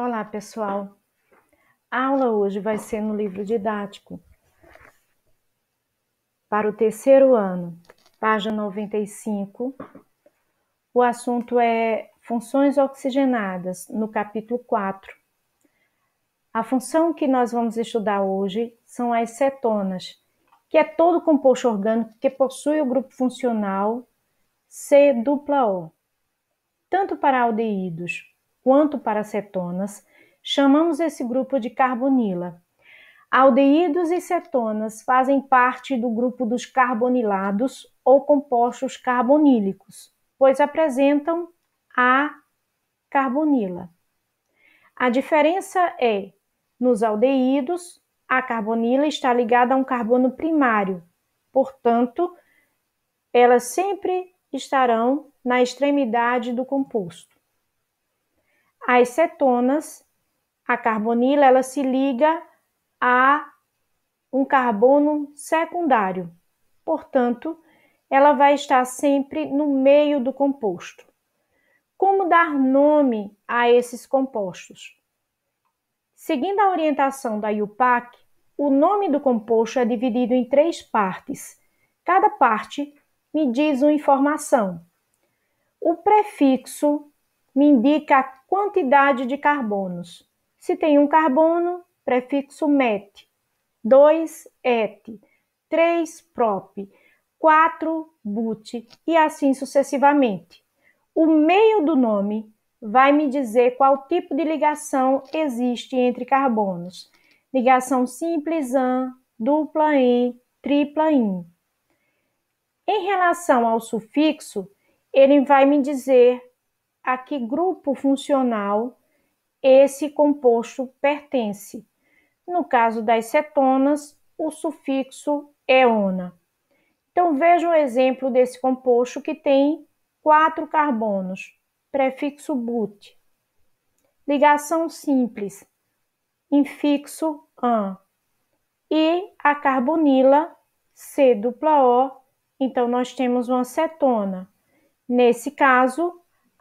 Olá, pessoal. A aula hoje vai ser no livro didático para o terceiro ano, página 95. O assunto é funções oxigenadas, no capítulo 4. A função que nós vamos estudar hoje são as cetonas, que é todo composto orgânico que possui o grupo funcional C dupla O, tanto para aldeídos quanto para cetonas, chamamos esse grupo de carbonila. Aldeídos e cetonas fazem parte do grupo dos carbonilados ou compostos carbonílicos, pois apresentam a carbonila. A diferença é, nos aldeídos, a carbonila está ligada a um carbono primário, portanto, elas sempre estarão na extremidade do composto as cetonas, a carbonila, ela se liga a um carbono secundário. Portanto, ela vai estar sempre no meio do composto. Como dar nome a esses compostos? Seguindo a orientação da IUPAC, o nome do composto é dividido em três partes. Cada parte me diz uma informação. O prefixo me indica a quantidade de carbonos. Se tem um carbono, prefixo met, 2 et, 3 prop, 4 but e assim sucessivamente. O meio do nome vai me dizer qual tipo de ligação existe entre carbonos. Ligação simples an, dupla e; tripla in. Em relação ao sufixo, ele vai me dizer a que grupo funcional esse composto pertence. No caso das cetonas, o sufixo eona. É então veja um exemplo desse composto que tem quatro carbonos, prefixo but. Ligação simples, infixo an. E a carbonila, C dupla O, então nós temos uma cetona. Nesse caso,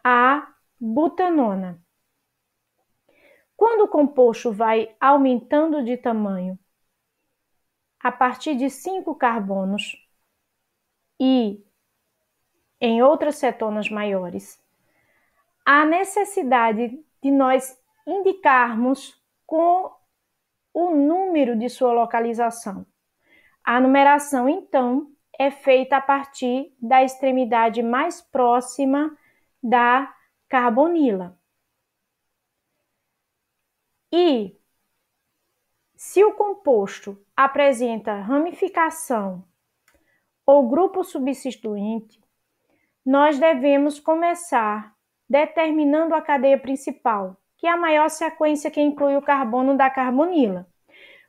a butanona. Quando o composto vai aumentando de tamanho a partir de cinco carbonos e em outras cetonas maiores, a necessidade de nós indicarmos com o número de sua localização. A numeração, então, é feita a partir da extremidade mais próxima da carbonila. E se o composto apresenta ramificação ou grupo substituinte, nós devemos começar determinando a cadeia principal, que é a maior sequência que inclui o carbono da carbonila,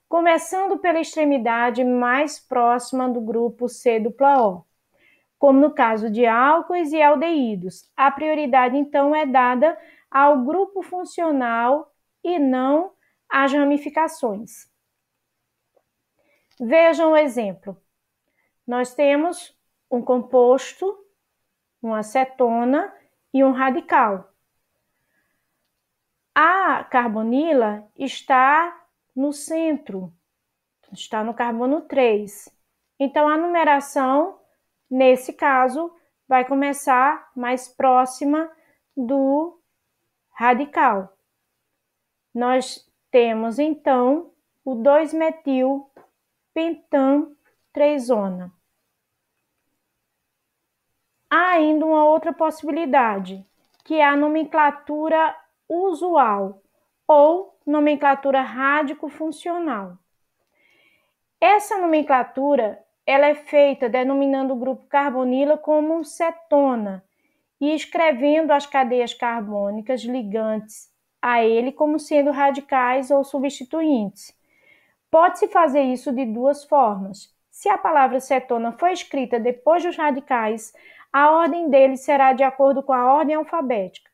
começando pela extremidade mais próxima do grupo C dupla O como no caso de álcoois e aldeídos. A prioridade, então, é dada ao grupo funcional e não às ramificações. Vejam o exemplo. Nós temos um composto, uma acetona e um radical. A carbonila está no centro, está no carbono 3. Então, a numeração Nesse caso, vai começar mais próxima do radical. Nós temos então o 2-metil pentan pentan-3-ona. Há ainda uma outra possibilidade, que é a nomenclatura usual ou nomenclatura rádico-funcional. Essa nomenclatura ela é feita denominando o grupo carbonila como cetona e escrevendo as cadeias carbônicas ligantes a ele como sendo radicais ou substituintes. Pode-se fazer isso de duas formas. Se a palavra cetona foi escrita depois dos radicais, a ordem deles será de acordo com a ordem alfabética.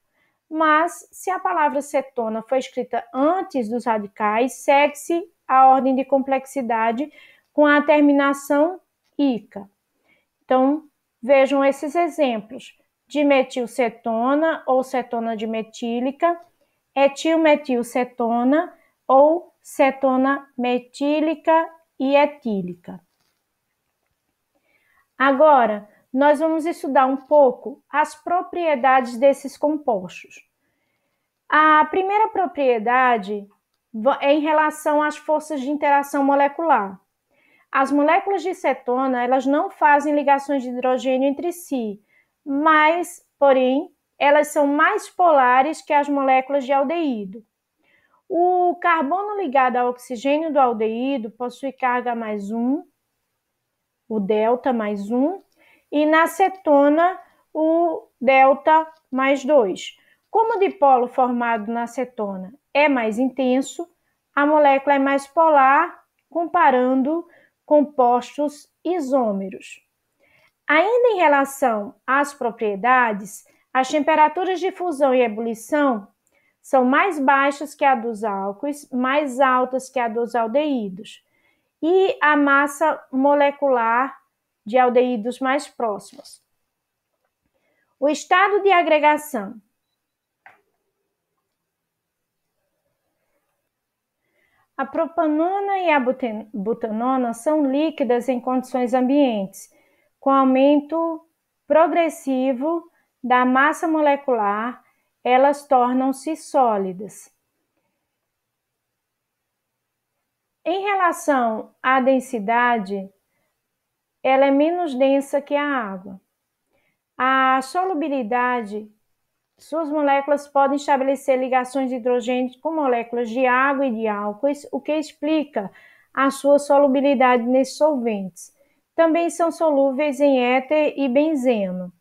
Mas, se a palavra cetona foi escrita antes dos radicais, segue-se a ordem de complexidade com a terminação ICA. Então, vejam esses exemplos: dimetilcetona ou cetona dimetílica, etilmetilcetona ou cetona metílica e etílica. Agora, nós vamos estudar um pouco as propriedades desses compostos. A primeira propriedade é em relação às forças de interação molecular. As moléculas de cetona, elas não fazem ligações de hidrogênio entre si, mas, porém, elas são mais polares que as moléculas de aldeído. O carbono ligado ao oxigênio do aldeído possui carga mais um, o delta mais um, e na cetona o delta mais dois. Como o dipolo formado na cetona é mais intenso, a molécula é mais polar, comparando compostos isômeros. Ainda em relação às propriedades, as temperaturas de fusão e ebulição são mais baixas que a dos álcoois, mais altas que a dos aldeídos, e a massa molecular de aldeídos mais próximos. O estado de agregação A propanona e a butanona são líquidas em condições ambientes, com aumento progressivo da massa molecular, elas tornam-se sólidas. Em relação à densidade, ela é menos densa que a água. A solubilidade suas moléculas podem estabelecer ligações de hidrogênio com moléculas de água e de álcoois, o que explica a sua solubilidade nesses solventes. Também são solúveis em éter e benzeno.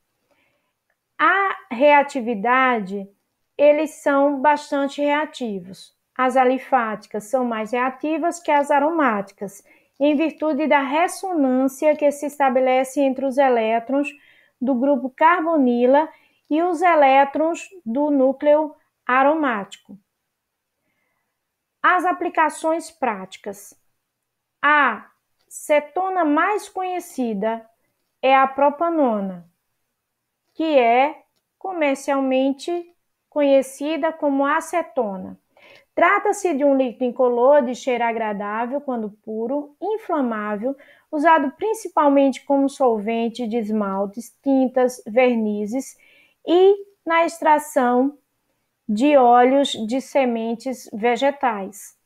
A reatividade, eles são bastante reativos. As alifáticas são mais reativas que as aromáticas, em virtude da ressonância que se estabelece entre os elétrons do grupo carbonila e e os elétrons do núcleo aromático. As aplicações práticas. A cetona mais conhecida é a propanona, que é comercialmente conhecida como acetona. Trata-se de um líquido incolor de cheiro agradável quando puro, inflamável, usado principalmente como solvente de esmaltes, tintas, vernizes e na extração de óleos de sementes vegetais.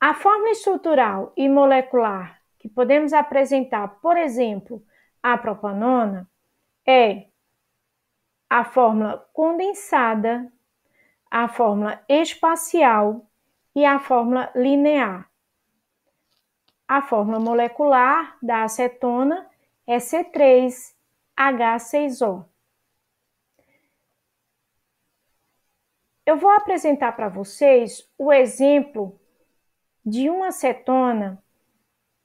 A forma estrutural e molecular que podemos apresentar, por exemplo, a propanona é a fórmula condensada, a fórmula espacial e a fórmula linear. A fórmula molecular da acetona é C3 H6O. Eu vou apresentar para vocês o exemplo de uma cetona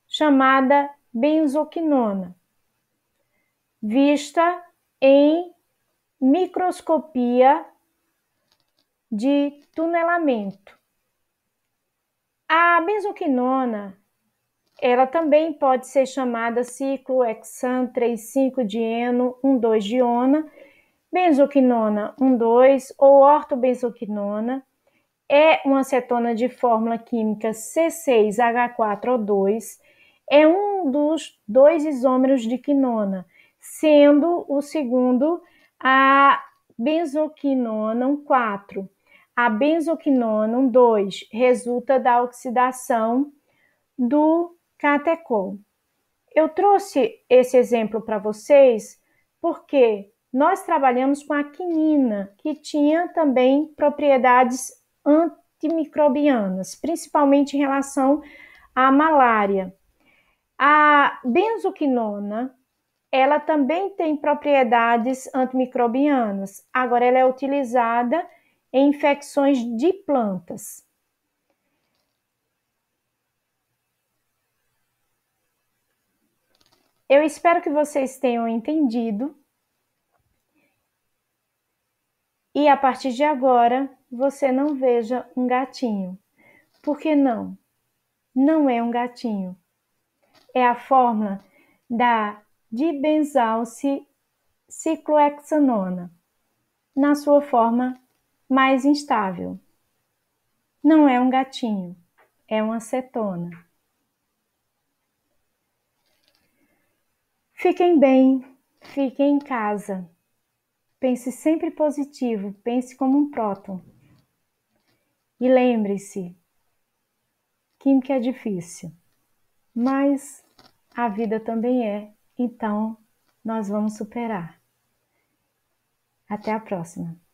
chamada benzoquinona, vista em microscopia de tunelamento. A benzoquinona ela também pode ser chamada ciclo hexan 3,5-dieno 1,2-diona, benzoquinona 1,2 ou ortobenzoquinona. É uma cetona de fórmula química C6H4O2. É um dos dois isômeros de quinona, sendo o segundo a benzoquinona 4. A benzoquinona 2 resulta da oxidação do Catecol. Eu trouxe esse exemplo para vocês porque nós trabalhamos com a quinina, que tinha também propriedades antimicrobianas, principalmente em relação à malária. A benzoquinona, ela também tem propriedades antimicrobianas. Agora ela é utilizada em infecções de plantas. Eu espero que vocês tenham entendido. E a partir de agora, você não veja um gatinho. Por que não? Não é um gatinho. É a fórmula da dibenzalce ciclohexanona, na sua forma mais instável. Não é um gatinho, é uma acetona. Fiquem bem, fiquem em casa. Pense sempre positivo, pense como um próton. E lembre-se, química é difícil, mas a vida também é, então nós vamos superar. Até a próxima!